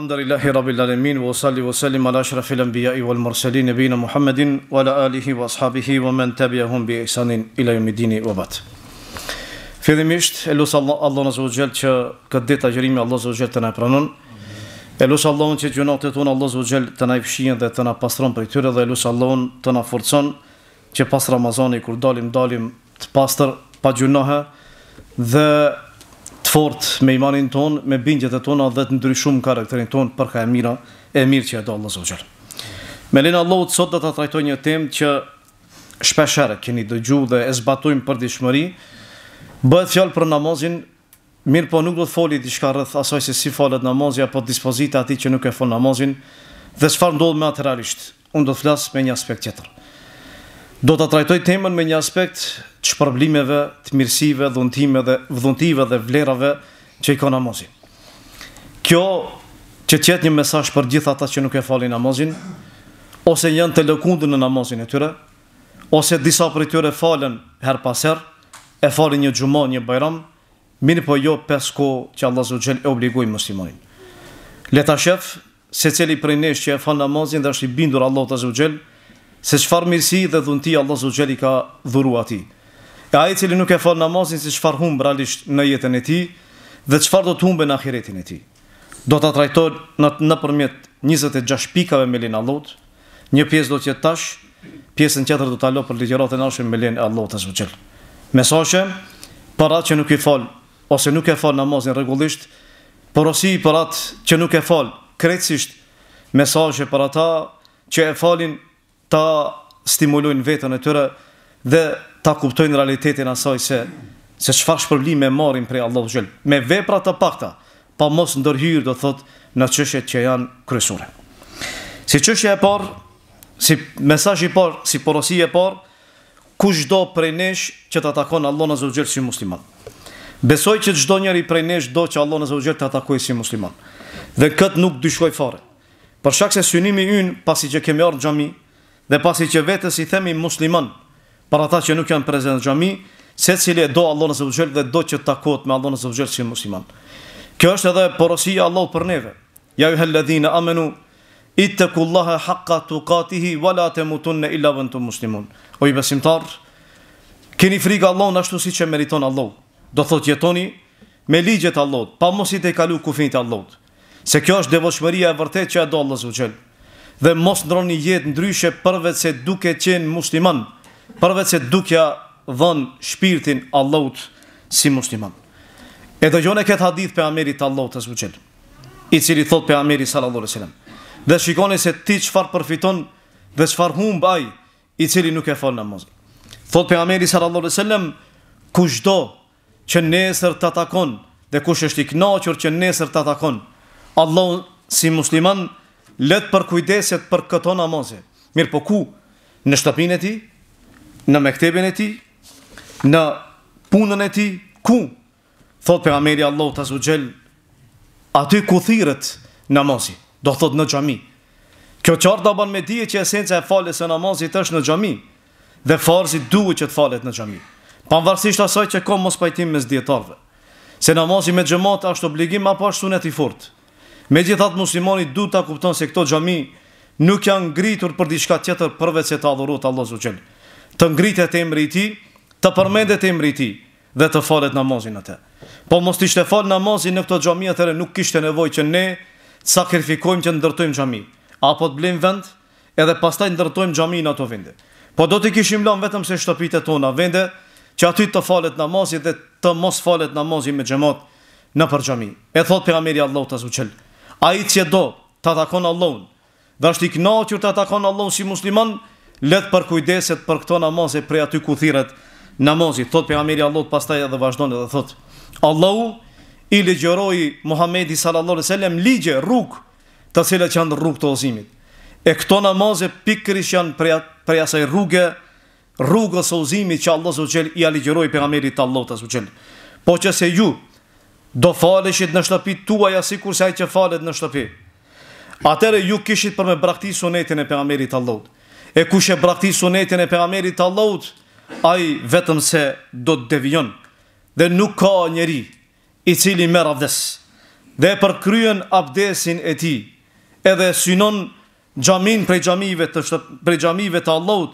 Alhamdulillahi Rabbil Alamin wa salli wa sallim ala ashrafil anbiya wal mursalin nabina Muhammadin wa ala alihi wa ashabihi wa man tabi'ahum bi ihsanin ila yumidini wa bat. Fillimisht elus Allah Allahu subhanahu wa taala që këtë ditë agjërimi Allahu subhanahu wa taala të na pranon. Elus Allahun që gjunohet tonë Allahu subhanahu wa taala të na fshijë dhe të na pastron prej tyre dhe elus Allahun të na forcon që pas Ramazanit kur dalim dalim të pastër pa gjunohe dhe të fort me imanin ton, me bindjet e tona dhe të ndryshum karakterin ton për ka e mira e mirë që e do Allah Zogjel. Me lena Allah të sot dhe të trajtoj një tem që shpeshere keni dëgju dhe e zbatojmë për dishmëri, bëhet fjallë për namazin, mirë po nuk do të foli dishka rëth asoj se si falet namazin, apo dispozita ati që nuk e fol namazin, dhe sfar ndodhë me atë realisht, unë do të flasë me një aspekt tjetër. Do të trajtoj temën me një aspekt të shpërblimeve, të mirësive, dhuntive dhe dhe vlerave që i ka namazin. Kjo që tjetë një mesaj për gjitha ta që nuk e fali namazin, ose janë të lëkundu në namazin e tyre, ose disa për tyre falen her paser, e fali një gjumon, një bajram, minë po jo pesko që Allah Zogjel e obligoj muslimojnë. Leta shef, se cili prej nesh që e falë namazin dhe është i bindur Allah të se çfarë mirësi dhe dhunti Allah Zotxheli ka dhuru ati. E aje cili nuk e falë namazin se çfarë humbë realisht në jetën e ti, dhe çfarë do të humbë në ahiretin e ti. Do të trajtojnë në, përmjet 26 pikave me linë Allahut. një pjesë do të jetë tash, pjesën tjetër do të alo për ligjerat e nashën me linë Allahut të Zotxheli. Mesoqe, për atë që nuk e falë, ose nuk e falë namazin regullisht, por osi për atë që nuk e falë, krecisht, mesazhe për ata që e falin ta stimulojnë vetën e tyre dhe ta kuptojnë realitetin asaj se se çfar shpërblim e marrin prej Allahu xhël me vepra të pakta pa mos ndërhyr do thot në çështjet që janë kryesore. Si çështja e parë, si mesazhi i parë, si porosia e parë, kushdo prej nesh që ta takon Allahun azh xhël si musliman. Besoj që çdo njeri prej nesh do që Allahun azh xhël ta takojë si musliman. Dhe kët nuk dyshoj fare. Për shkak se synimi ynë pasi që kemi ardhur xhami, dhe pasi që vetës i themi musliman, për ata që nuk janë prezent në xhami, se cili do Allah në sëpëgjel dhe do që takot me Allah në sëpëgjel si musliman. Kjo është edhe porosia Allah për neve. Ja ju helledhina amenu, i të kullaha haqka të katihi, wala të mutun në illa të muslimun. O i besimtar, keni frikë Allah në ashtu si që meriton Allah. Do thot jetoni me ligjet Allah, pa mos i kalu kufinit Allah. Se kjo është devoshmëria e vërtet që e do Allah dhe mos ndroni një jetë ndryshe përveç se duke qenë musliman, përveç se duke ja vën shpirtin Allahut si musliman. E dëgjone këtë hadith pe Amerit të Allahut të zbuqel, i cili thot pe Amerit së Allahut e Selem, dhe shikoni se ti qëfar përfiton dhe qëfar hum baj, i cili nuk e fonë në mozë. Thot pe Amerit së Allahut e Selem, kushdo që nesër të takon, dhe kush është i qërë që nesër të takon, Allahut si musliman let për kujdeset për këto namaze. Mirë po ku? Në shtëpinë e ti, në mektebin e ti, në punën e ti, ku? Thot për Ameri Allah të azugjel, aty kuthirët namazi, do thot në gjami. Kjo qarë do ban me dije që esenca e falës së namazit është në gjami, dhe farëzit duhet që të falet në gjami. Pavarësisht asaj që kom mos pajtim me zdjetarve, se namazi me gjemat është obligim apo është sunet i fortë, Me gjithë atë muslimoni du të kuptonë se këto gjami nuk janë ngritur për diçka tjetër përve se të adhurot Allah Zogjel. Të ngritet e mri ti, të përmendet e mri ti dhe të falet namazin atë. Po mos të ishte falë namazin në këto gjami atëre nuk kishte nevoj që ne sakrifikojmë që ndërtojmë gjami. Apo të blim vend edhe pastaj ndërtojmë gjami në ato vende. Po do të kishim lanë vetëm se shtëpite tona vende që aty të falet namazin dhe të mos falet namazin me gjemot në përgjami. E thotë për Ameri Allah të A i që do të atakon Allahun Dhe është i knaqër të atakon Allahun si musliman Letë për kujdeset për këto namaz e prej aty ku thiret namazit Thot për Ameri Allahut pastaj edhe vazhdojnë edhe thot Allahu i legjeroj Muhammedi sallallahu alaihi sallam Ligje rrug të cilë që janë rrug të ozimit E këto namaz e pikëris që janë prej, prej asaj rruge Rrugës ozimit që Allah zë i aligjeroj për Ameri të Allahut të Po që se ju do faleshit në shtëpi tuaja si se ajë që falet në shtëpi. Atere ju kishit për me brakti sunetin e pegamerit Allahut. E kush e brakti sunetin e pegamerit Allahut, ai vetëm se do të devion. Dhe nuk ka njeri i cili merë avdes. Dhe përkryen abdesin e ti, edhe synon gjamin prej gjamive të, shtëp, prej të Allahut,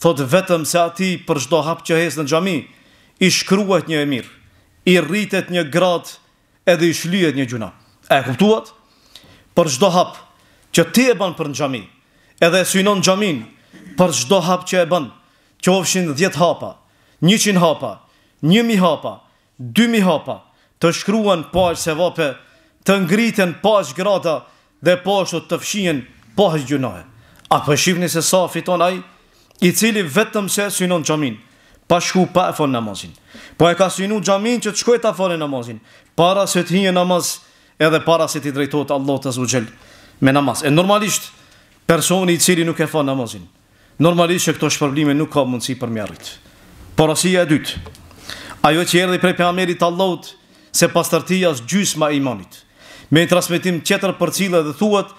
thot vetëm se ati për shdo hap që hes në gjami, i shkruhet një mirë i rritet një grad edhe i shlyet një gjuna. E kuptuat? Për çdo hap që ti e bën për në xhami, edhe e synon në xhamin, për çdo hap që e bën, qofshin 10 hapa, 100 hapa, 1000 hapa, 2000 hapa, të shkruan pa se vape, të ngriten pa grada dhe po ashtu të fshihen pa gjunoje. A po shihni se sa fiton ai i cili vetëm se synon xhamin? pa shku pa e fonë namazin. Po e ka synu gjamin që të shkoj ta fonë namazin, para se të hinje namaz, edhe para se ti drejtojt Allah të zvugjel me namaz. E normalisht, personi i cili nuk e fonë namazin, normalisht që këto shpërblime nuk ka mundësi për mjarit. Porosia e dytë, ajo që erdhi prej për Amerit Allah se pas tërtijas gjys ma imanit, me i transmitim tjetër për cilë dhe thuat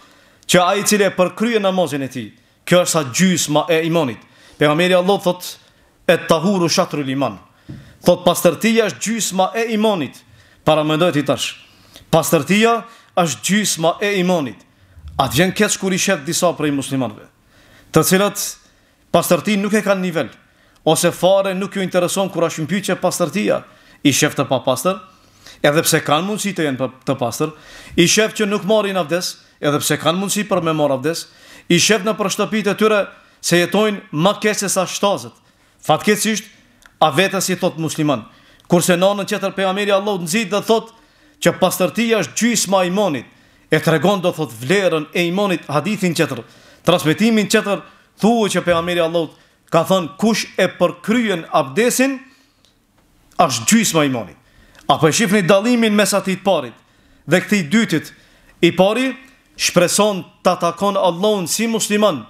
që ai i cili e përkryje namazin e tij kjo është sa gjysma e imanit. Për Amerit Allah e tahuru shatru liman. Thot pastërtia është gjysma e imanit. Para më ndojë tash. Pastërtia është gjysma e imanit. Atë vjen këtë kur i shef disa prej muslimanëve, të cilët pastërtinë nuk e kanë nivel ose fare nuk ju intereson kur është mbyçje pastërtia i shetë të papastër, edhe pse kanë mundësi të jenë të pastër, i shetë që nuk marrin avdes, edhe pse kanë mundësi për me marr avdes, i shetë në për shtëpitë tyre se jetojnë më keq se sa shtazët. Fatkesisht, a vetës i thot musliman. Kurse nonën qëtër për Ameri Allah të nëzit dhe thot që pastërtia është gjysma ma imonit. E të regon do thot vlerën e imonit hadithin qëtër. Transmetimin qëtër thuë që për Ameri Allah ka thonë kush e përkryen abdesin është gjysma ma imonit. Apo e shifni dalimin mes ati të parit dhe këti dytit i pari shpreson të atakon Allah në si musliman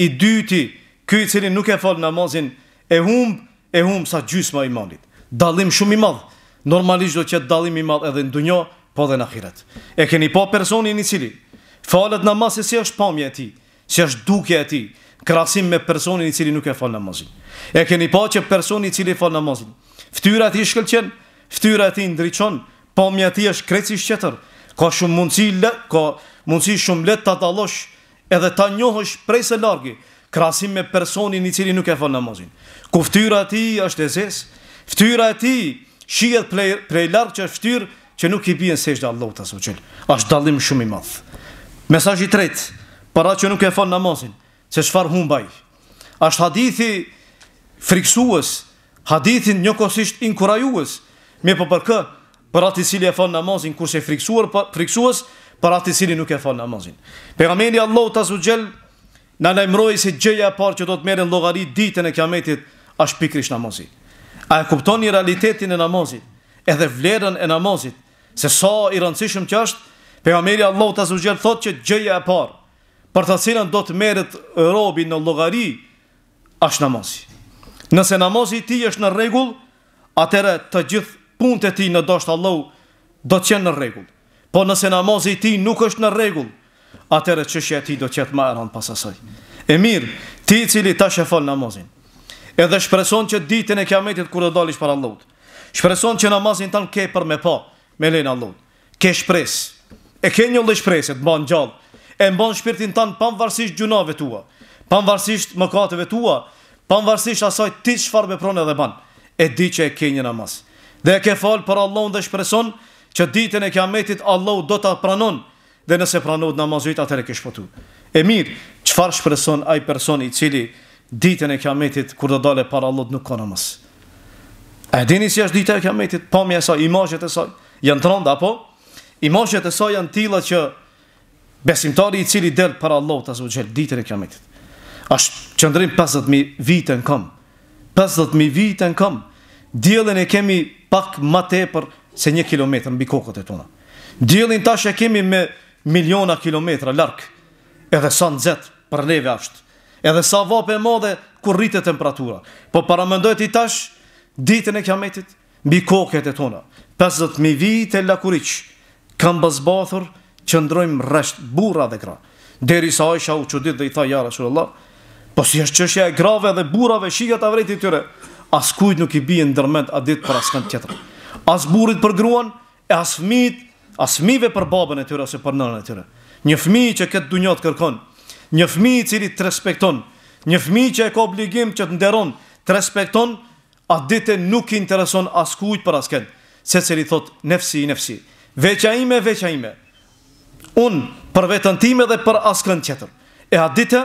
i dyti këj cili nuk e falë namazin e humb, e humb sa gjysma i malit. Dalim shumë i madhë, Normalisht do të dalim i madhë edhe në dunjo, po dhe në ahiret. E keni pa po personin i cili falet namaz se si është pamja e tij, si është dukja e tij, krahasim me personin i cili nuk e fal namazin. E keni pa po që personi i cili fal namazin, fytyra e tij shkëlqen, fytyra e tij ndriçon, pamja e tij është kreci shtetor. Ka shumë mundësi, ka mundësi shumë let të dalosh, edhe ta njohësh prej se largi krasim me personin i cili nuk e fal namazin ku ftyra e tij është e zezë. Ftyra e tij shihet prej larg çfarë ftyrë që nuk i bien sejt Allah të çel. Është dallim shumë i madh. Mesazhi i tretë, para që nuk e fanë namazin, se çfarë humbaj. Është hadithi friksues, hadithin njëkohësisht inkurajues. Me po për kë? Për atë i cili e fanë namazin kush e friksuar, pa friksues për atë i cili nuk e fanë namazin. Pejgamberi Allahu ta na se gjëja e parë që do të merren llogari ditën e Kiametit është pikrish namazit. A e kuptoni realitetin e namazit, edhe vlerën e namazit, se sa i rëndësishëm që është, pejgamberi Allahu ta sugjeron thotë që gjëja e parë për të cilën do të merret robi në llogari është namazi. Nëse namazi i ti është në rregull, atëherë të gjithë punët e ti në dorë të Allahut do të qenë në rregull. Po nëse namazi i ti nuk është në rregull, atëherë çështja e ti do të jetë më pas asaj. E mirë, ti i cili tash e fal namazin, Edhe shpreson që ditën e kiametit kur do dalish para Allahut. Shpreson që namazin tan ke për me pa me lenin Allahut. Ke shpresë. E ke një lloj shpresë të bën gjallë. E mban shpirtin tan pavarësisht gjunave tua, pavarësisht mëkateve tua, pavarësisht asaj ti çfarë bepron edhe ban. E di që e ke një namaz. Dhe e ke fal për Allahun dhe shpreson që ditën e kiametit Allahu do ta pranon dhe nëse pranon namazit atë e ke shpëtuar. E mirë, çfarë shpreson ai person i cili ditën e kiametit kur do dalë para Allahut nuk ka namaz. A dini si është dita e kiametit? Pamja po, e saj, imazhet e saj janë të rënda apo? Imazhet e saj janë tilla që besimtari i cili del para Allahut azza wa ditën e kiametit. Ash çndrim 50000 vite në kom. 50000 vite në kom. Diellin e kemi pak më tepër se një kilometër mbi kokët e tona. Diellin tash e kemi me miliona kilometra larg. Edhe sa nxet për neve është edhe sa vapë e madhe kur rritë temperatura. Po para mendohet i tash, ditën e kiametit, mbi koket e tona, 50.000 vite lakuriq, kam bëzbathur që ndrojmë reshtë bura dhe gra. Deri sa isha u ditë dhe i tha jara shurë Allah, po si është qëshja e grave dhe burave, shikja të vrejti tyre, as kujt nuk i bije në dërmend a ditë për askën tjetër. As burit për gruan, e as fmit, as fmive për babën e tyre ose për nënën e tyre. Një fmi që këtë dunjot kërkonë, një fëmi i cili të respekton, një fëmi që e ka obligim që të nderon, të respekton, a dite nuk i intereson as kujt për as këtë, se cili thot nefsi i nefsi, veqa ime, veqa ime, unë për vetën time dhe për as kënë qëtër, e a dite,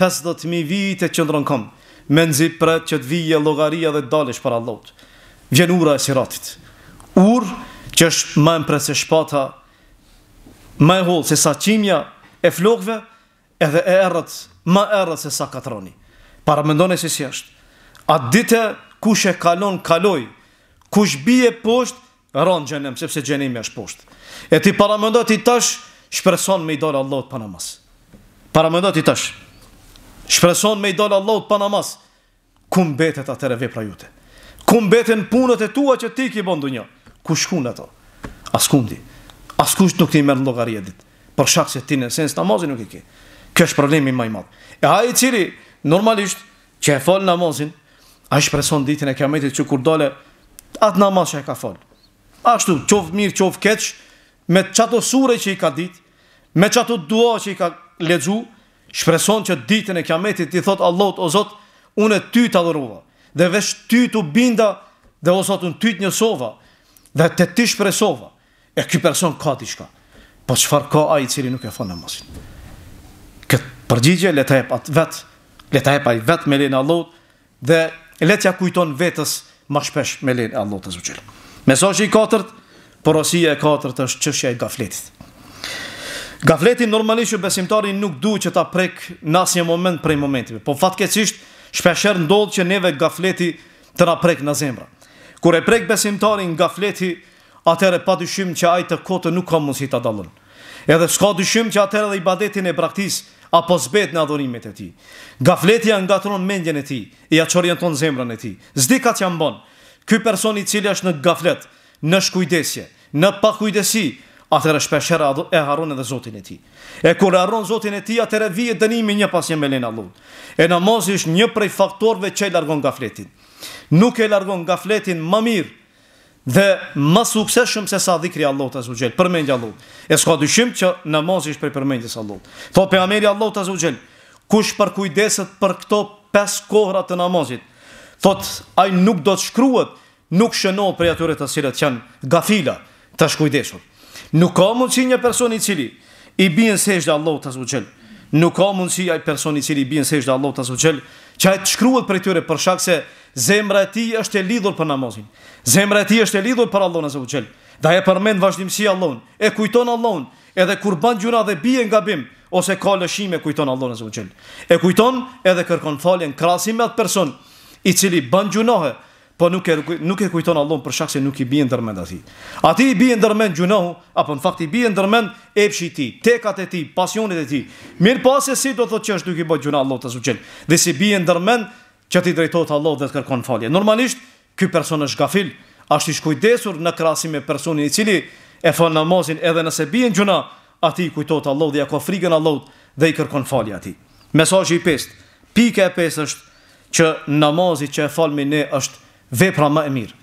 50.000 vite që ndronë kam, me nëzit për që të vije logaria dhe dalish për allot, vjen ura e siratit, ur që është më empre se shpata, më e holë se sa qimja e flokve, edhe e erët, ma erët se sa katroni. Para mendone si si është. A dite kush e kalon, kaloj. Kush bije poshtë, rronë gjenem, sepse gjenimi është poshtë. E ti para mendone ti tash, shpreson me i dole Allah të namas. Para mendone ti tash, shpreson me i dole Allah të namas. Kum betet atëre vepra jute? Kum betet punët e tua që ti ki bëndu një? Kush kun e to? As kundi. As kush nuk ti merë në logarjetit. Për shakë se ti në sens namazin nuk i ki. Kjo është problemi më i madh. E ai i cili normalisht që e fal namazin, ai shpreson ditën e kiametit që kur dole atë namaz që ka fal. Ashtu, qof mirë, qof keq, me çato sure që i ka ditë, me çato dua që i ka lexu, shpreson që ditën e kiametit i thot Allahu o Zot, unë ty ta dhurova. Dhe vesh ty tu binda dhe o Zot ty të njësova dhe te ti shpresova. E ky person ka diçka. Po çfarë ka ai i cili nuk e fal namazin? përgjigje, le të hep atë vetë, le të hep ai vetë me lenë Allahut dhe le t'ja kujton vetës më shpesh me lenë Allahut të zgjel. Mesazhi i katërt, porosia e katërt është çështja e gafletit. Gafleti normalisht që besimtari nuk duhet që ta prek në asnjë moment prej momentit, po fatkeqësisht shpeshherë ndodh që neve gafleti të na prek në zemra. Kur e prek besimtarin gafleti, atëherë pa dyshim që ai të kotë nuk ka mundësi ta dallon. Edhe s'ka dyshim që atëherë dhe ibadetin e braktisë apo zbet në adhurimet e tij. Gafleti ngatron mendjen e tij, ja çorrën ton zemrën e tij. Zdi kat jam bon. Ky person i cili është në gaflet, në shkujdesje, në pakujdesi, atëherë shpesh herë e harron edhe Zotin e tij. E kur harron Zotin e tij, atëherë vije dënimi një pas një me lenin Allahut. E namazi është një prej faktorëve që e largon gafletin. Nuk e largon gafletin më mirë dhe më sukseshëm se sa dhikri Allahu Allahut azza përmendja e Allahut. E s'ka dyshim që namazi është për përmendjes Allahut. Po pejgamberi Allahu azza wajel kush për kujdeset për këto pesë kohra të namazit. Thot ai nuk do të shkruhet, nuk shënohet për atyre të cilët janë gafila të shkujdesur. Nuk ka mundsi një person i cili i bën sejdë Allahu azza wajel. Nuk ka mundsi ai person i cili i bën sejdë Allahu azza wajel që të shkruat për e tyre për shak se zemra e ti është e lidhur për namazin, zemra e ti është e lidhur për Allah në zë buqel, da e përmen vazhdimësi Allah, e kujton Allah, edhe kur ban gjuna dhe bie nga bim, ose ka lëshime kujton Allah në zë e kujton edhe kërkon faljen atë person i cili ban gjunahe, Po nuk e nuk e kujton Allahun për shkak se nuk i bie ndërmend atij. Ati i bie ndërmend gjunohu apo në fakt i bie ndërmend epshi i ti, tij, tekat e tij, pasionet e tij. mirë po se si do të thotë që është duke bëj gjunë Allahut të suçel. Dhe si bie ndërmend që ti drejtohet Allahut dhe të kërkon falje. Normalisht ky person është gafil, është i shkujdesur në krahasim me personin i cili e fon namazin edhe nëse bie gjuna, ati i kujtohet Allahut dhe ja ka frikën Allahut dhe i kërkon falje atij. Mesazhi i pestë, pika e pestë është që namazi që e falmi ne është vepra më e mirë.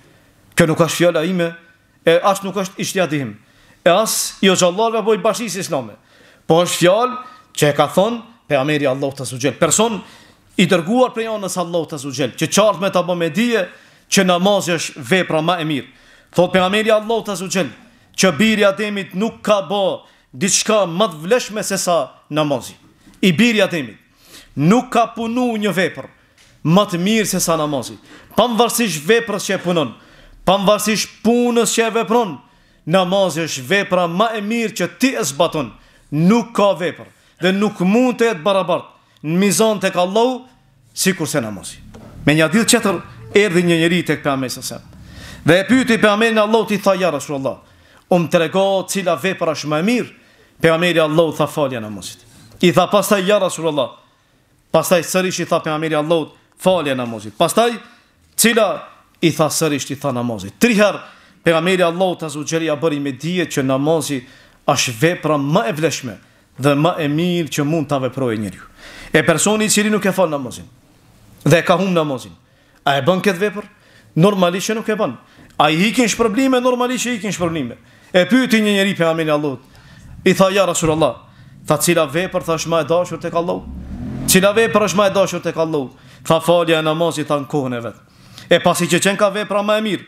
Kjo nuk është fjala ime, e as nuk është ishtiadim. E as i o apo i bashisë islame. Po është fjalë që e ka thonë pe Ameri Allah të sugjel. Person i dërguar për janë nësë Allah të sugjel, që qartë me ta bëmë me dije, që namazë është vepra ma e mirë. Thotë pe Ameri Allah të sugjel, që birja demit nuk ka bë diçka më të vleshme se sa namazë. I birja demit nuk ka punu një vepr më të mirë se sa namazi pavarësisht veprës që e punon, pavarësisht punës që e vepron, namazi është vepra më e mirë që ti e zbaton, nuk ka veprë, dhe nuk mund të jetë barabartë në mizon të kallohu, si kurse mosi. Me një ditë qëtër, erdi një njëri të këpë amesëse. Dhe e pyti për amelin Allah, ti tha ja Rasulullah, um të rego cila vepra është më e mirë, për amelin Allah tha falja namazit. I tha pastaj ja Rasulullah, pastaj sërish i tha për amelin Allah, falja namazit. Pastaj, cila i tha sërisht i tha namazit. Triherë, pegameri Allah të zuqeri a bëri me dhije që namazit është vepra më e vleshme dhe më e mirë që mund të veproj njëri. E personi i cili nuk e falë namazin dhe ka hum namazin, a e bën këtë vepër? Normalisht që nuk e bën. A i hikin shpërblime, normalisht që i hikin shpërblime. E pyti një njëri për amin e Allah, i tha ja Rasulullah, tha cila vepër është ma e dashur të ka Allah? Cila vepër është ma e dashur të ka Allah? Tha falja e namazit tha në kohën e vetë. E pasi që qenë ka vepra ma e mirë,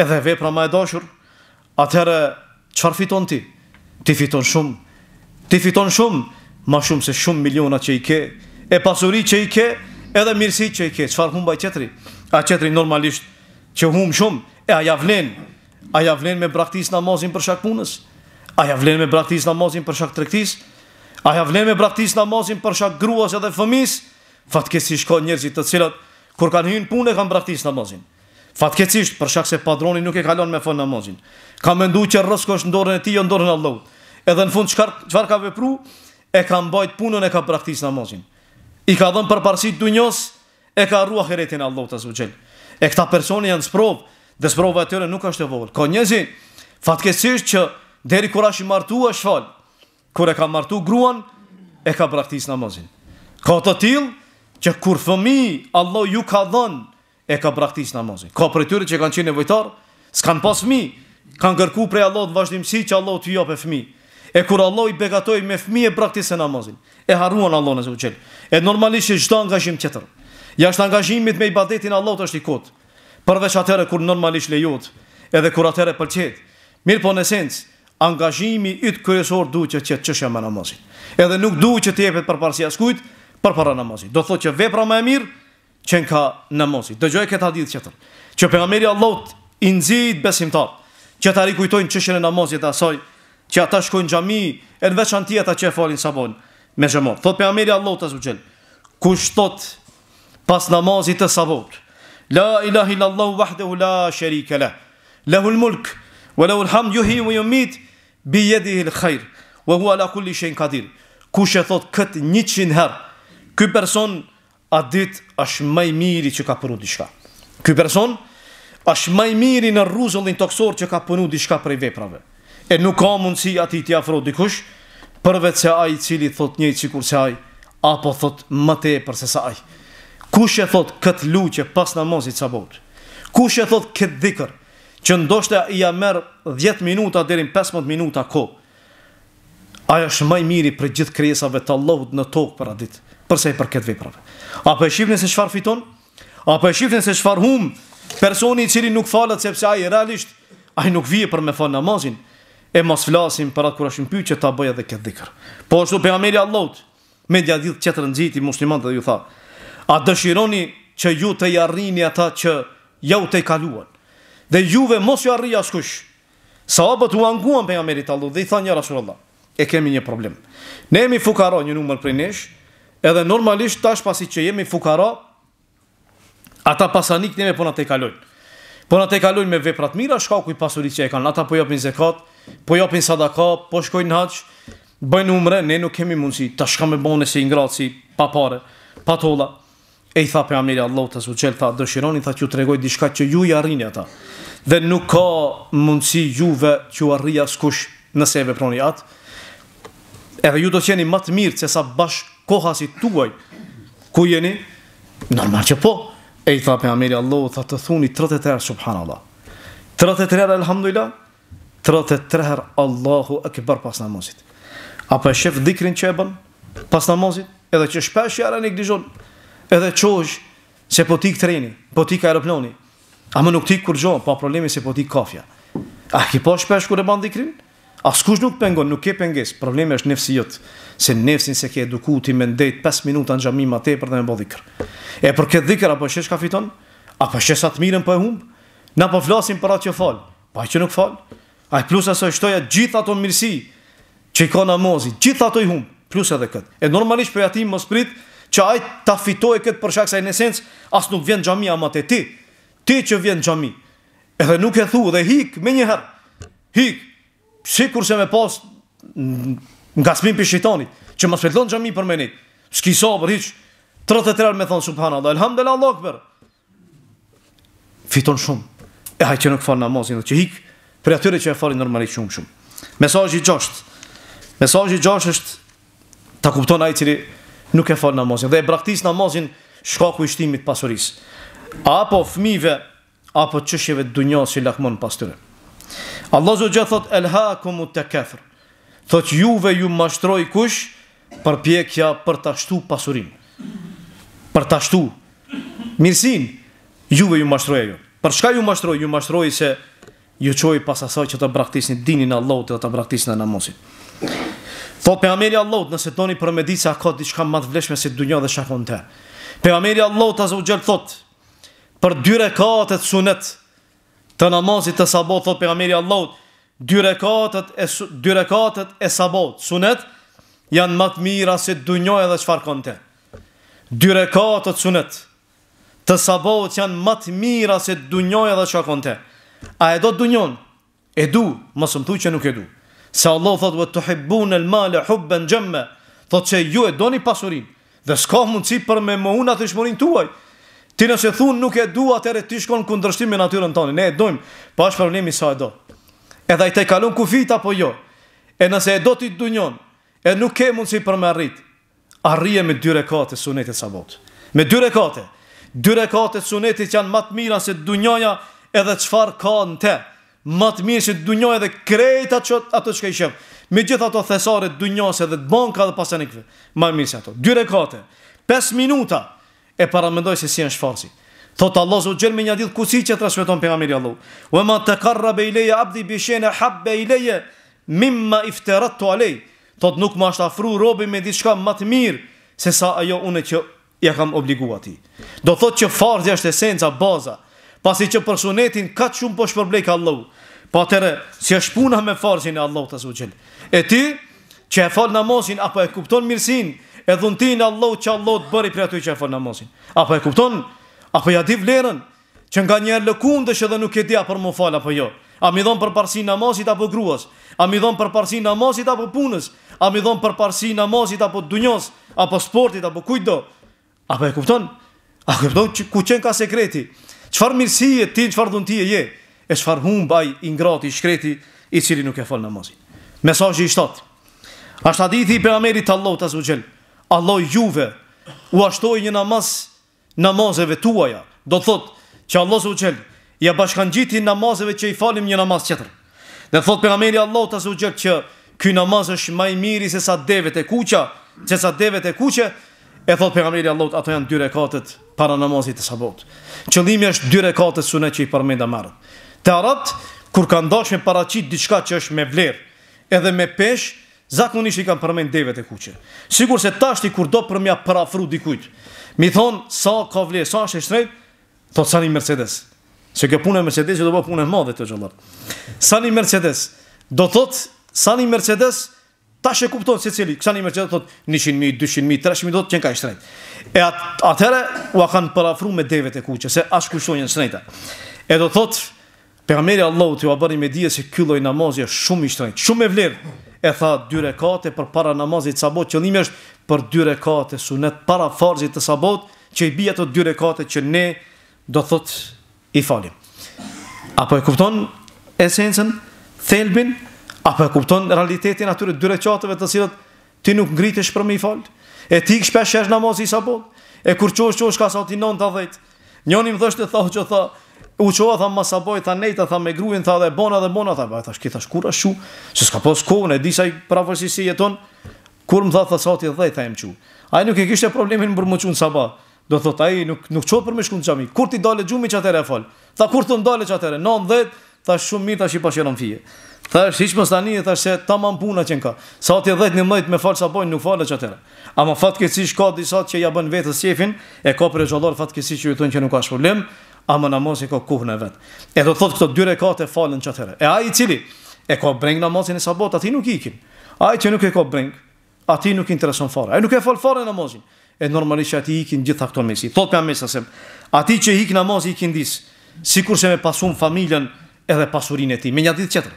edhe vepra ma e dashur, atëherë, qëfar fiton ti? Ti fiton shumë, ti fiton shumë, ma shumë se shumë miliona që i ke, e pasuri që i ke, edhe mirësi që i ke, qëfar humba i qetri? A qetri normalisht që humë shumë, e a javlenë, A ja vlen me braktis namazin për shak punës? A ja vlen me braktis namazin për shak tregtis? A ja vlen me braktis namazin për shak gruas edhe fëmis? si shkon njerëzit të cilët Kur kanë hyrë në punë kanë braktis namazin. Fatkeqësisht për shkak se padroni nuk e ka lënë me fon namazin. Ka menduar që rrezkosh në dorën e tij ose jo në dorën e Allahut. Edhe në fund çfar çfarë ka vepruar e ka mbajt punën e ka braktis namazin. I ka dhënë për parësi dunjos e ka rrua heretin Allahut azh xhel. E këta personi janë sprov, dhe sprova e tyre nuk është e vogël. Ka njëzi, fatkeqësisht që deri kur ashi martua fal. Kur e ka martu gruan e ka braktis namazin. Ka të tillë që kur fëmi Allah ju ka dhënë, e ka praktisë namazin. Ka për tyre që kanë qenë nevojtar, s'kanë pas fëmi, kanë kërku prej Allah të vazhdimësi që Allah të jopë e fëmi. E kur Allah i begatoj me fëmi e praktisë namazin, e haruan Allah nëse u qëllë. E normalisht që gjitha angazhim tjetër. Ja angazhimit me i badetin Allah të është i kotë. Përveç atëre kur normalisht lejot, edhe kur atëre pëlqet. Mirë po në esenc, angazhimi ytë kërësor duhet që qëshja me namazin. Edhe nuk duhet që të jepet për parësia për para namazit. Do thotë që vepra më e mirë që ka namazi. Dëgjoj këtë hadith tjetër. Që pejgamberi Allahu i nxit besimtar, që ta rikujtojnë çështën e namazit të asaj, që ata shkojnë xhami e në veçanti ata që falin sabon me xhamo. Thotë pejgamberi Allahu e zgjël. Ku shtot pas namazit të sabot. La ilaha illallahu wahdehu la sharika la Lahu mulk wa lahu al-hamd wa yumit bi jedihil khair wa huwa ala kulli shay'in qadir. Kush e thot kët 100 herë ky person a dit është më i miri që ka punu diçka. Ky person është më i miri në rruzullin toksor që ka punu diçka prej veprave. E nuk ka mundësi ati t'i afro dikush, përvec se ai i cili thot një sikur se ai apo thot më te se sa ai. Kush e thot kët luçë pas namazit sabot? Kush e thot kët dhikr që ndoshta i ja merr 10 minuta deri në 15 minuta kohë? Ai është më i miri për gjithë krijesave të Allahut në tokë për atë ditë përse i për këtë veprave. A e shifni se shfar fiton? A e shifni se shfar hum personi i cili nuk falët sepse a i realisht, a i nuk vije për me falë namazin, e mos flasim për atë kur është në pyqë që ta bëja dhe këtë dhikër. Po është për ameri allot, me dja dhjithë qëtër në i muslimat dhe ju tha, a dëshironi që ju të jarrini ata që jau të i kaluan, dhe juve mos ju arri askush, sa abët u anguan për ameri allot dhe i tha një e kemi një problem. Ne emi fukaro një numër për nesh, Edhe normalisht tash pasi që jemi fukara, ata pasanik ne me po na te kalojnë. Po na te kalojnë me vepra të mira, shkaku i pasurit që e kanë. Ata po japin zakat, po japin sadaka, po shkojnë haç, bëjnë umre, ne nuk kemi mundsi ta shkam me bonë si ngraci pa pare, pa tolla. E i tha për Amiri Allah, të suqel, të dëshironi, që ju tregoj dishka që ju i arrinja ata. Dhe nuk ka mundësi juve që ju arrija s'kush nëse e veproni atë. Edhe ju do tjeni matë mirë që sa bashkë koha si tuaj, ku jeni? Normal që po. E i tha për Ameri Allah, tha të thuni 33 subhanallah. subhan 33 herë, alhamdulillah, 33 herë, Allahu e pas në Apo e shef dikrin që e bën, pas në edhe që shpesh jara një këdijon, edhe qosh, se po ti këtreni, po ti ka eroploni, a më nuk ti kur gjo, pa problemi se po ti kafja. A ki po shpesh kër e ban dikrin? A s'kush nuk pengon, nuk ke penges, problemi është nefësi jëtë se nefsin se ke eduku ti me ndejt 5 minuta në gjami ma te për dhe me bo dhikr. E për këtë dhikr, apo shesh ka fiton? Apo shesh atë mirën për e humbë? Na po flasim për atë që falë, po pa e që nuk falë. A e plus e së shtoja gjitha të mirësi që i ka në mozi, gjitha të i humbë, plus edhe këtë. E normalisht për jatim më sprit që a ta fitoj këtë për shak sa i nesens, asë nuk vjen gjami ama te ti, ti që vjen gjami. Edhe nuk e thu dhe hik me një herë, hik, si kurse me pas nga smin për shqitoni, që më shpetlon gjami për menit, shki sabër, hiç. 33 me thonë, subhanallahu, elhamdullahu elham dhe la fiton shumë, e hajtë që nuk falë namazin, dhe që hikë, për atyre që e falë normalisht shumë shumë. Mesajë i gjasht, mesajë i gjasht është, ta kupton ajtë që nuk e falë namazin, dhe e braktis namazin, shkaku i shtimit pasurisë, apo fmive, apo qëshjeve dunjas që lakmon pas tëre. Allah zë thot, elha komu të kefrë, që juve ju mashtroj kush për pjekja për të ashtu pasurim. Për të ashtu. Mirësin, juve ju mashtroj e ju. Për shka ju mashtroj? Ju mashtroj se ju qoj pas asaj që të braktisni dinin Allahut dhe të braktisni në namosin. Tho për ameri Allahut nëse toni për me ditë se akot diçka matë vleshme si dunjo dhe shakon të. Për ameri Allahut azo gjelë thot për dyre atët sunet të namazit të sabot, thot për ameri Allahut, dy rekatët e dy rekatët e sabot, sunet janë më të mira se dunjoja dhe çfarë konte. Dy rekatët sunet të sabot janë më të mira se dunjoja dhe çfarë konte. A e do dunjon? E du, mos më thuaj që nuk e du. Se Allah thotë të hibbun el mal hubban jamma, thotë se ju e doni pasurinë dhe s'ka mundësi për me më unë atë shmërin tuaj. Ti nëse thunë nuk e du atër e ti shkon kundrështim me natyrën tonë, ne e dojmë, pa po është problemi sa e do. Edhe ai te kalon kufit apo jo. E nëse e do ti dunjon, e nuk ke mundsi për me arrit. Arrije me dy rekate sunete sabot. Me dy rekate. Dy rekate sunetit që janë më të mira se dunjoja edhe çfarë ka në te. Më të mirë se dunjoja dhe krejta ato ato që i shem. Me gjithë ato thesare dunjose dhe të banka dhe pasenikve, Më mirë se ato. Dy rekate. 5 minuta e para mendoj se si është shfarësi, Thotë Allah zë gjërë me një ditë kusi që të pejgamberi për nga Allah. Ue ma të karra abdi bi e habba ilayya mimma iftaratu alay. të alej. Thotë nuk ma është afru robi me ditë shka matë mirë, se sa ajo une që ja kam obliguar ti Do thotë që farzja është esenca, baza, pasi që për sunetin ka shumë po shpërblejka Allah. Pa tëre, si është puna me farzin e Allah të xhel. E ti, që e falë namazin, apo e kupton mirësin, e dhuntin Allah që Allah të bëri për aty që e falë namazin. Apo e kupton Apo po ja di vlerën që nga një lëkundësh edhe nuk e di apo më fal apo jo. A mi dhon për parsi namazit apo gruas? A mi dhon për parsi namazit apo punës? A mi dhon për parsi namazit apo dunjos apo sportit apo kujdo? A po e kupton? A kupton që ku qenë ka sekreti? Çfarë mirësi ti, çfarë dhënë ti e je? E çfarë humbaj i ngrati i shkreti i cili nuk e fal namazin. Mesazhi i shtat. Ashtadithi i pejgamberit Allahu ta zgjël. Allah juve u ashtoi një namaz namazeve tuaja, do thot që Allah së uqel, ja bashkan gjithi namazeve që i falim një namaz qëtër. Dhe thot për nëmeri Allah të së uqel që ky namaz është maj miri se sa devet e kuqa, që sa devet e kuqe, e thot për nëmeri Allah ato janë dy rekatet para namazit e sabot. Qëllimi është dy rekatet sune që i përmenda marët. Të arat, kur ka ndash me paracit diçka që është me vlerë, edhe me pesh, zakonisht i kam përmend devet e kuqe. Sigur se tashti kur do për mja dikujt, Mi thon sa ka vlerë, sa është i shtret, po sa një Mercedes. Se kjo punë e Mercedes do të bëj punë më madhe të xhallar. Sa një Mercedes, do thot sa një Mercedes tash e kupton se cili, sa një Mercedes thot 100 mijë, 200 mijë, 300 mijë do të kenë ka i shtret. E at atëre u kan para me devet e kuqe se as kush sonjën shtreta. E do thot për mëri Allahu ti a bëri me dije se ky lloj namazi është shumë i shtret, shumë e vlerë e tha dy rekate përpara namazit sabot qëllimi është për dy rekate sunet para farzit të sabot që i bia të dy rekate që ne do thot i falim apo e kupton esencen, thelbin apo e kupton realitetin atyre dy rekateve të cilat ti nuk ngritesh për me i fal e ti kshpesh që është namaz i sabot e kur qosh qosh ka sati non të dhejt njoni më dhështë të thohë që tha u qoha tha ma saboj tha nejta tha me gruin tha dhe bona dhe bona tha e tha shkita shkura shu se s'ka pos kohën e disaj pravërsi si jeton Kur më tha thasati dhe tha emqu. Ai nuk e kishte problemin për më çun sabah. Do thot ai nuk nuk çon për më shkon xhami. Kur ti dalë xhumi çatëre fal. Tha kur të ndalë çatëre 19, tha shumë mirë tash i pashëron fije. Tha hiç mos tani tha se tamam puna që ka. Sati 10 11 me fal sabah nuk falë çatëre. Amë fatkeqësisht ka disa që ja bën vetë shefin e ka për xhallor fatkeqësisht që i thon që nuk ka problem, ama namosi ka kohën e vet. E do thot këto dy rekate falën çatëre. E ai i cili e ka breng namosin e sabah, ti nuk i ikin. Ai që nuk e ka breng, ati nuk intereson fare. Ai nuk e fol fare namazin. E normalisht ati ikin gjitha këto mesi. Thot me mesa se ati që ik namazi ikin dis, sikur se me pasum familjen edhe pasurinë e tij. Me një ditë tjetër.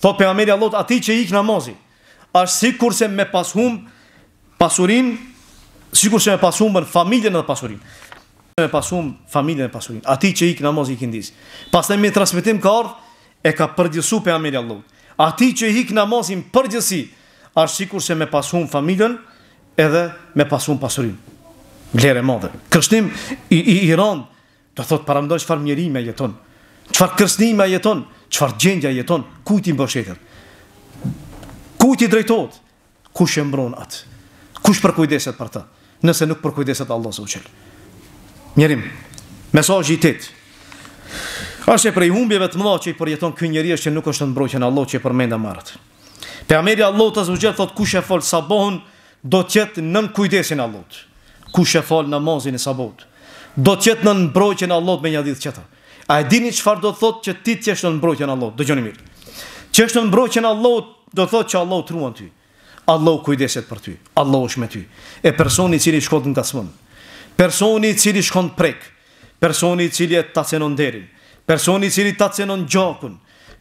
Thot me Amelia Allah ati që ik namazin, është sikur se me pasum pasurin, sikur se me pasum familjen edhe pasurinë. Me pasum familjen e pasurinë. Ati që ik namazi ikin dis. Pastaj me transmetim ka ardh e ka përgjithësu pe Amelia Allah. Ati që ik namazin përgjithësi, sikur se me pasun familën edhe me pasun pasurin. Vlerë madhe. Kërshnim i, i, i do thot parandoj qëfar mjerime me jeton, qëfar kërshnime me jeton, qëfar gjendja jeton, ku ti mboshetet, ku ti drejtojt, ku mbron atë, ku shë përkujdeset për ta, nëse nuk përkujdeset Allah së uqel. Mjerim, mesajë i tëtë, Ashtë e prej humbjeve të mëdha që i përjeton kënjëri është që nuk është të mbrojtjën Allah që i përmenda marët. Për Ameri Allot të zëgjët thot kush e fol sabohën Do tjetë nën kujdesin Allot Kush e fol në e sabohët Do tjetë nën brojqin Allot me një dhith qëta A e dini që do thot që ti tjeshtë nën brojqin Allot Do gjoni mirë Që është nën brojqin Allot Do thot që Allot të ruan ty Allot kujdeset për ty Allot është me ty E personi që i shkot në të Personi që i shkot në prek Personi cili e të cenon derin Personi që i të cenon gjakun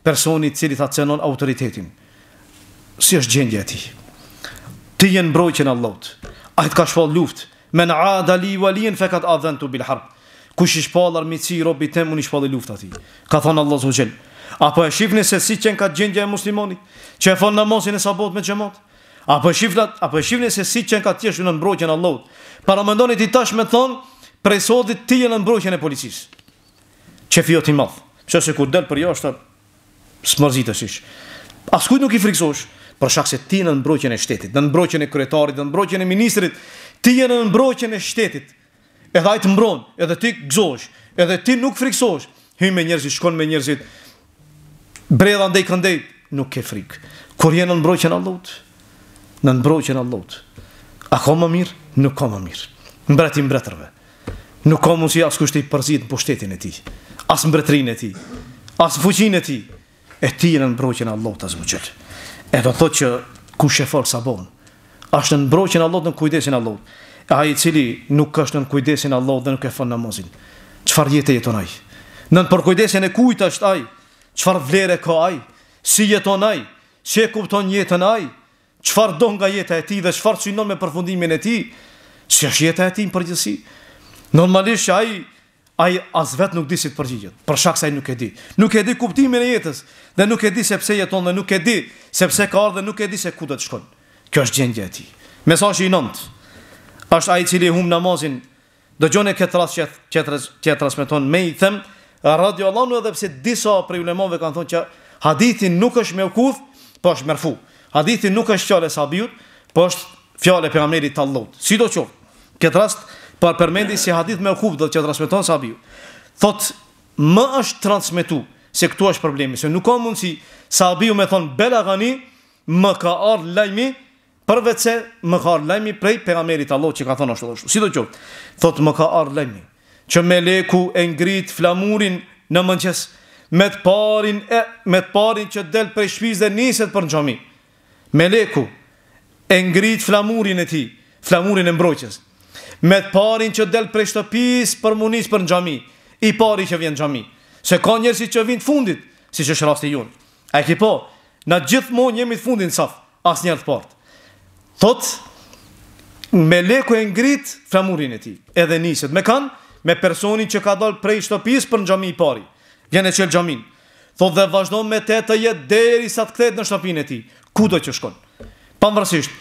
Personi që i të cenon autoritetim si është gjendja e tij. Ti je mbrojtën Allahut. Ai të ka shpall luftë me Adali Walin fakat adhantu bil harb. Kush i shpall armiqi robit tim unë i shpall luftë atij. Ka thënë Allahu subhanehu ve Apo e shihni se si qen ka gjendja e muslimanit, që e fon namosin e sabot me xhamat. Apo shiflat, apo shihni se si qen ka të tjerë në mbrojtën Allahut. Para mendoni ti tash me thon, prej sodit ti je në mbrojtën e policisë. Që i madh. Qëse kur del për jashtë smorzitësh. Askujt nuk i friksosh, për shak se ti në mbrojtjen e shtetit, në mbrojtjen e kryetarit, në mbrojtjen e ministrit, ti në mbrojtjen e shtetit. Edhe ai të mbron, edhe ti gëzosh, edhe ti nuk friksohesh. Hyj me njerëzit, shkon me njerëzit. Bredha ndej këndej, nuk ke frik. Kur jenë në mbrojtjen e Allahut, në mbrojtjen e Allahut. A ka më mirë? Nuk ka më mirë. Mbreti mbretërve. Nuk ka mësi as kushti i përzihet në pushtetin e tij, as mbretrin e tij, as fuqinë e tij. E ti në mbrojtjen e Allahut as më E do që kush e fol sa bon. Është në mbrojtjen e në kujdesin e Allahut. Ai i cili nuk ka në kujdesin e Allahut dhe nuk e fon namazin. Çfarë jetë jeton ai? Nën për kujdesin e kujt është ai? Çfarë vlere ka ai? Si jeton ai? Si e kupton jetën ai? Çfarë do nga jeta e tij dhe çfarë synon me përfundimin e tij? Si është jeta e tij në përgjithësi? Normalisht ai ai as vet nuk di si të përgjigjet. Për shkak se ai nuk e di. Nuk e di kuptimin e jetës dhe nuk e di se pse jeton dhe nuk e di se pse ka ardhur dhe nuk e di se ku do të shkon. Kjo është gjendja e tij. Mesazhi i 9. Është ai i cili hum namazin. Dëgjone këtë rast që që që transmeton me i them radiollahu edhe pse disa problemove kanë thonë që hadithi nuk është me ukuf, po është merfu. Hadithi nuk është fjalë sabiut, po është fjalë pejgamberit Allahut. Sidoqoftë, këtë rast Por përmendi si hadith me hub që të transmeton sahabiu. Thot më është transmetu se këtu është problemi, se nuk ka mundsi sahabiu më thon belagani më ka ard lajmi përveç se më ka ard lajmi prej pejgamberit Allah që ka thon ashtu ashtu. Si do të thot? Thot më ka ard lajmi që meleku e ngrit flamurin në mëngjes me të parin e me të parin që del prej shtëpisë dhe niset për xhami. Meleku e ngrit flamurin e tij, flamurin e mbrojtjes me të parin që del prej shtëpis për munis për në gjami, i pari që vjen në gjami, se ka njërë si që vjen të fundit, si që shërasti jun. E ki po, në gjithë mon jemi të fundin saf, as njërë të Thot, me leku e ngrit flamurin e ti, edhe nisët, me kanë, me personin që ka dal prej shtëpis për në gjami i pari, vjen e qëllë gjamin. Thot dhe vazhdo me te të jetë deri sa të kthejt në shtëpin e ti, ku do që shkon. Pamërësisht,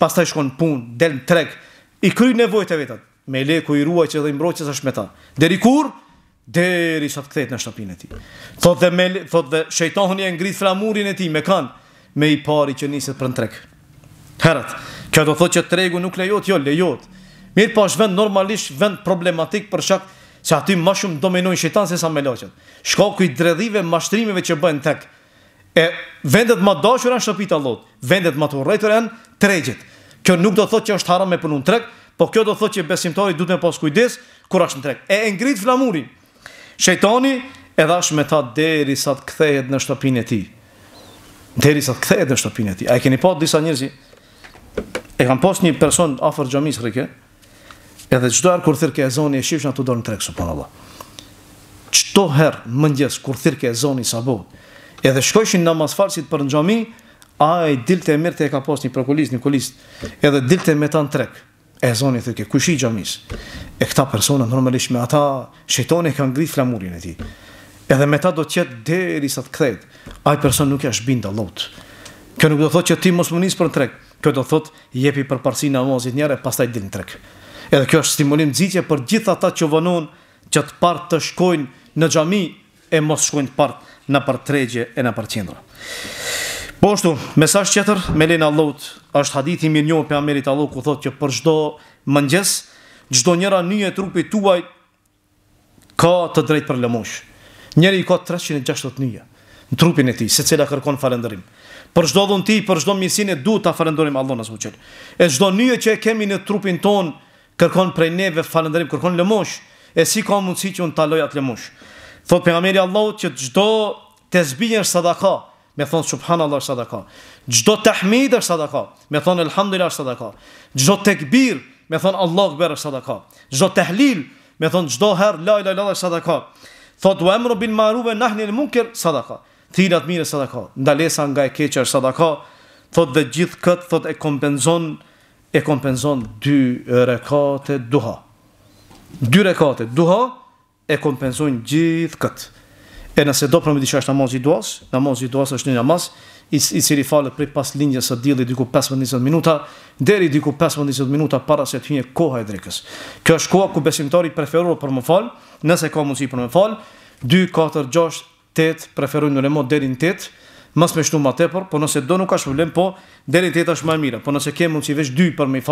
pastaj shkon punë, del në tregë, i kry nevojt e vetat, me le ku i ruaj që dhe imbroqës është me ta. Deri kur? Deri sa të këthejt në shtapin e ti. Thot dhe, me, thot dhe shejtoni e ngrit flamurin e ti, me kanë, me i pari që njësit për në trek. Herat, kjo do thot që tregu nuk lejot, jo, lejot. Mirë pa po, është vend normalisht vend problematik për shak se aty ma shumë dominojnë shejtan se sa me loqet. Shko kuj dredhive, mashtrimive që bëjnë tek. E vendet ma dashur e në shtapit allot, vendet ma të urejtër e në tregjit. Kjo nuk do thot që është haram me punu në trek, po kjo do thot që besimtari duhet të me pas kujdes, kur është në trek. E ngrit flamurin, shejtoni edhe është me ta deri sa të kthejet në shtëpinë e ti. Deri sa të kthejet në shtëpinë e ti. A e keni pa disa njerëz? e kam pas një person afer gjamis rike, edhe çdo erë kur thirke e zoni e shifsh në të dorë në trek, së herë mëndjes kur thirke e zoni sa bot, edhe shkojshin namaz për xhami, a e dilte e e ka pas një prokulist, një kulist, edhe dilte e me ta në trek, e zoni, thë ku shi i gjamis, e këta persona, normalisht me ata, shetoni e ka ngri flamurin e ti, edhe me ta do tjetë deri sa të kthehet. a e person nuk e është binda lotë, kë nuk do thot që ti mos më njësë për në trek, kjo do thot, jepi për parsi në amazit njëre, pas ta i dilë në trek, edhe kjo është stimulim dzitje për gjitha ta që vonon që të partë të shkojnë në xhami e mos shkojnë të partë në partë tregje e në partë Po ashtu, mesaj qëtër, me lena Allahut, është hadithi i njohë për Amerit Allahu ku thotë që për gjdo mëngjes, gjdo njëra një e trupit tuaj, ka të drejt për lëmosh. Njëri i ka 360 një, në trupin e ti, se cila kërkon falendërim. Për gjdo dhën ti, për gjdo mirësine, du të falënderojmë Allahun në zbuqet. E gjdo një që e kemi në trupin ton, kërkon prej neve falendërim, kërkon lëmosh, e si ka mundësi që unë taloj atë lëmosh. Thotë për Allahut që çdo të zbinjë sadaka, me thon subhanallahu sadaka. Çdo tahmid është sadaka. Me thon elhamdulillah sadaka. Çdo tekbir, me thon Allahu Këber është sadaka. Çdo tahlil, me thon çdo her la ilaha illallah është sadaka. Thot wa amru bil ma'ruf wa nahy anil munkar sadaka. Thirat mirë është sadaka. Ndalesa nga e keqja është sadaka. Thot dhe gjithë këtë, thot e kompenzon e kompenzon dy rekate duha. Dy rekate duha e kompenzojnë gjithë këtë. E nëse do përmë diqa është namaz i duas, namaz i duas është një namaz, i cili falët prej pas linjës së dili diku 15-20 minuta, deri diku 15-20 minuta para se të hynje koha e drekës. Kjo është koha ku besimtari preferur për më falë, nëse ka mundësi për më falë, 2, 4, 6, 8 preferur në remot deri në 8, mës me shtu më tepër, po nëse do nuk është problem, po deri në 8 është më e mira, po nëse ke mundësi veç 2 për më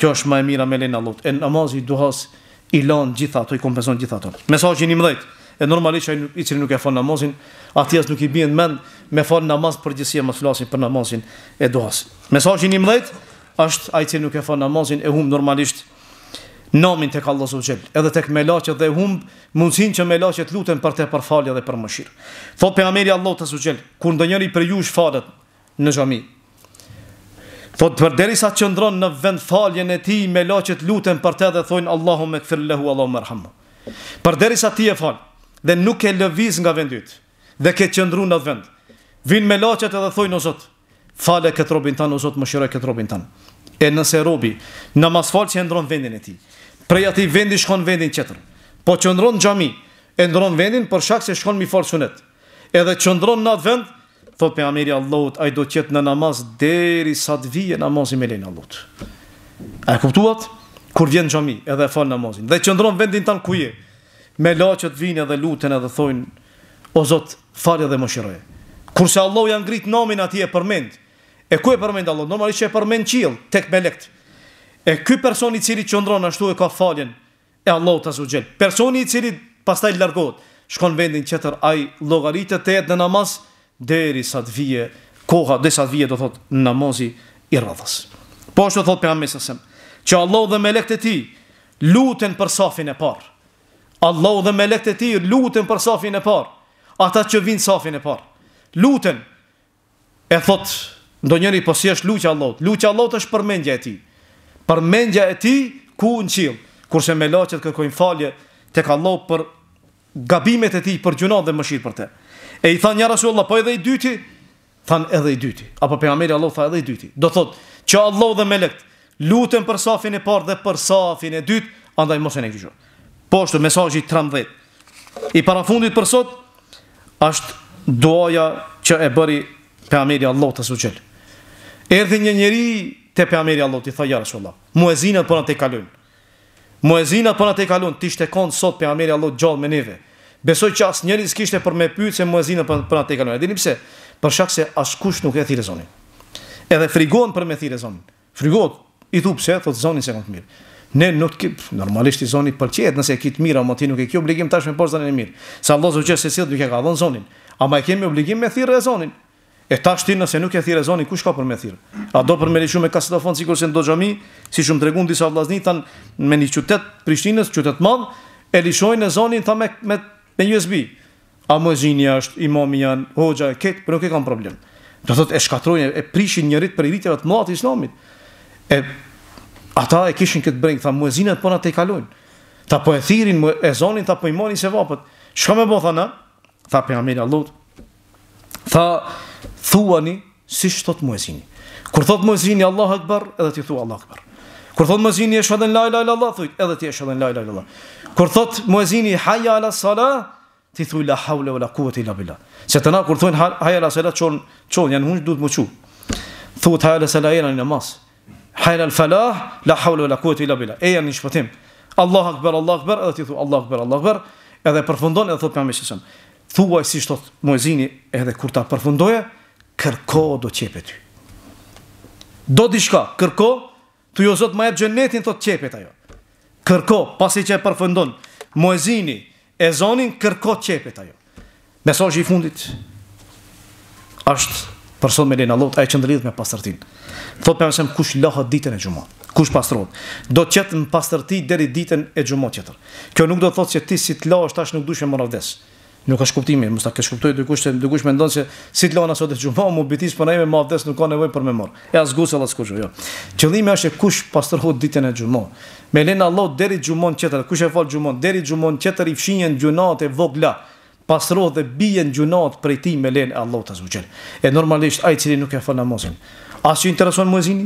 kjo është më e mira me lena lotë. E namazi duhas i lanë gjithatë, i kompenson gjithatë. ato. 11 e normalisht i cili nuk e fal namazin, aty nuk i bien mend me fal namaz për gjithësi e flasin për namazin e duhas. Mesazhi i 11 është ai që nuk e fal namazin e humb normalisht nomin tek Allahu subhanahu Edhe tek me dhe humb mundsinë që me laçet për të për falje dhe për mëshirë. Fot pejgamberi Allahu subhanahu wa taala, kur ndonjëri prej jush falet në xhami. Fot për derisa të ndron në vend faljen e tij me laçet lutem për të dhe thojnë Allahum e kfir lahu Allahum Allahumma rahmuh. Për derisa ti e fal, dhe nuk e lëviz nga vendit dhe ke qëndru në atë vend Vin me lachet edhe thojnë o zot fale këtë robin tanë o zot më shiroj këtë robin tanë e nëse robi në mas falë që e ndronë vendin e ti prej ati vendi shkon vendin qëtër po qëndronë në gjami e ndronë vendin për shak se shkon mi falë sunet edhe qëndronë në atë vend thot për amiri Allahut a i do qëtë në namaz deri sa të vije namaz i me lejnë allot a e kuptuat kur vjen në gjami edhe falë namazin dhe qëndron vendin tanë ku je me laqët vinë edhe lutën edhe thojnë, o Zotë, falje dhe më Kurse Allah janë ngrit nomin ati e përmend, e ku e përmend Allah? Normali që e përmend qilë, tek me lektë. E ky person i cili qëndron ashtu e ka faljen e Allah të zhugjel. Person i cili pas taj lërgot, shkon vendin që tër ajë logaritët, të jetë në namaz, deri sa të vijë, koha, dhe sa të vijë do thotë në namazi i radhës. Po është do thotë për amesësëm, që Allah dhe me e ti luten për safin e parë. Allahu dhe melekët e tij lutën për safin e parë, ata që vinë safin e parë. Lutën. E thot ndonjëri po si është lutja Allahut. Lutja Allahut është përmendja e tij. Përmendja e tij ku në ngjill. Kurse me laçet kërkojnë falje tek Allahu për gabimet e tij, për gjunat dhe mëshirë për të. E i thanë ja Rasullullah, po edhe i dyti, thanë edhe i dyti. Apo pejgamberi Allahu tha edhe i dyti. Do thotë, që Allahu dhe melekët lutën për safin e parë dhe për safin e dytë, andaj mos e ne Po mesajit të rëmdhet. I parafundit për sot, është duaja që e bëri për Ameri te të suqel. Erdi një njeri të për Ameri i tha shë Allah, muezinat për në të i kalunë. Muezinat për në të i të ishte kon sot për Ameri gjallë me neve. Besoj që asë njëri s'kishte për me pyet se muezinat për në të i kalunë. E dini pëse, për shkak se as kush nuk e thire zonin. Edhe frigon për me thire zonin. Frigot, i thupë se, zonin se të mirë. Ne nuk ke, normalisht i zonit pëlqet, nëse e kitë të mirë, ama ti nuk e ke obligim tashme pas zonën e mirë. Sa Allah zotë se sill duke ka dhën zonin, ama e kemi obligim me e zonin. E tash ti nëse nuk e e zonin, kush ka për me thirrë? A do për me lëshu me kasetofon sikur se në do xhami, si shumë tregun disa vllaznit tan me një qytet Prishtinës, qytet madhë, e e zonin ta me me, me USB. A mozhini është imam janë, hoxha e ket, por nuk e kanë problem. Do thotë e shkatrojnë e prishin një rit për ritërat të mëdha Islamit. E Ata e kishin këtë brengë, tha muezinat po na i kalojn. Ta po e thirin e zonin ta po i monin se vapet. Shka me bota thana? Tha pe Amel Allah. Tha thuani si çtot muezini. Kur thot muezini Allahu Akbar, edhe ti thua Allah Akbar. Kur thot muezini e la ilaha illa Allah, edhe ti e la ilaha illa Allah. Kur thot muezini hayya ala sala, ti thuj la hawla wala quwata illa billah. Se na, kur thon hayya ala sala çon çon janë hundut mucu. Thuot hayya ala sala jeni hajra al-falah, la hawla wala quwata illa billah. E janë në shpëtim. Po Allah akbar, Allah akbar, edhe ti thu Allah akbar, Allah akbar, edhe përfundon edhe thot me mëshëshëm. Thuaj si thot muezini edhe kur ta përfundoje, kërko do çepe ty. Do diçka, kërko, tu jo zot më jap xhenetin thot çepet ajo. Kërko, pasi që e përfundon muezini e zonin kërko çepet ajo. Mesazhi i fundit është person me lena Allahut ai që ndrit me pastërtin. Thot për shemb kush lahet ditën e xhumës, kush pastrohet, do të qet në pastërti deri ditën e xhumës tjetër. Kjo nuk do të thotë që ti si të lahesh tash nuk dushë moravdes. Nuk ka kuptimi, mos ta ke kuptoj dikush se dikush mendon se si të lahen sot e xhumës, mu bitis po ndajme moravdes nuk ka nevojë për mëmor. E as gusell as kush, jo. Qëllimi është kush pastrohet ditën e xhumës. Me lena Allah deri xhumën tjetër, kush e fal xhumën deri xhumën tjetër i fshinjën gjunat e vogla pasro dhe bijen gjunat për ti me lenë Allah të zbëgjel. E normalisht, ajë cili nuk e fa namazin. Asë që intereson muezini,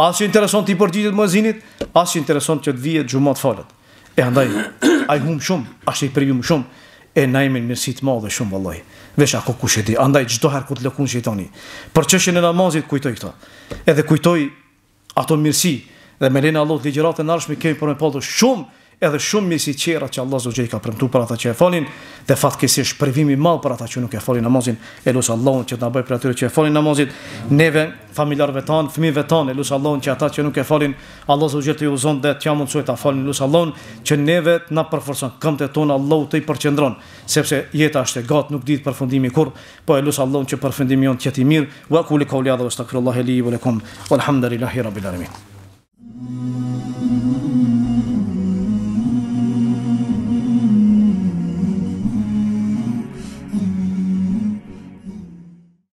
asë që intereson të i përgjitit muezinit, asë që intereson që të vijet gjumat falet. E andaj, ajë hum shumë, ashtë i përgjum shumë, e najmin mirësit ma dhe shumë vëllohi. Vesh ako ku shedi, andaj gjdo ku të lëkun shetani. Për shenë e namazit, kujtoj këta. Edhe kujtoj ato mirësi, dhe me lena Allah të ligjerat e arshme, kemi për me pëllë shumë, edhe shumë mirësi qera që Allah zë ka përmtu për ata që e falin, dhe fatë kësi është privimi për ata që nuk e falin namazin, e lusë Allahun që të nabaj për atyre që e falin namazin, neve, familjarëve tanë, fëmive tanë, e lusë Allahun që ata që nuk e falin, Allah zë të ju zonë dhe të jam mundësoj të falin, e lusë Allahun që neve të na përforsan, këm të tonë Allah të i përqendron, sepse jeta është e gatë, nuk ditë përfundimi kur, po e lusë Allah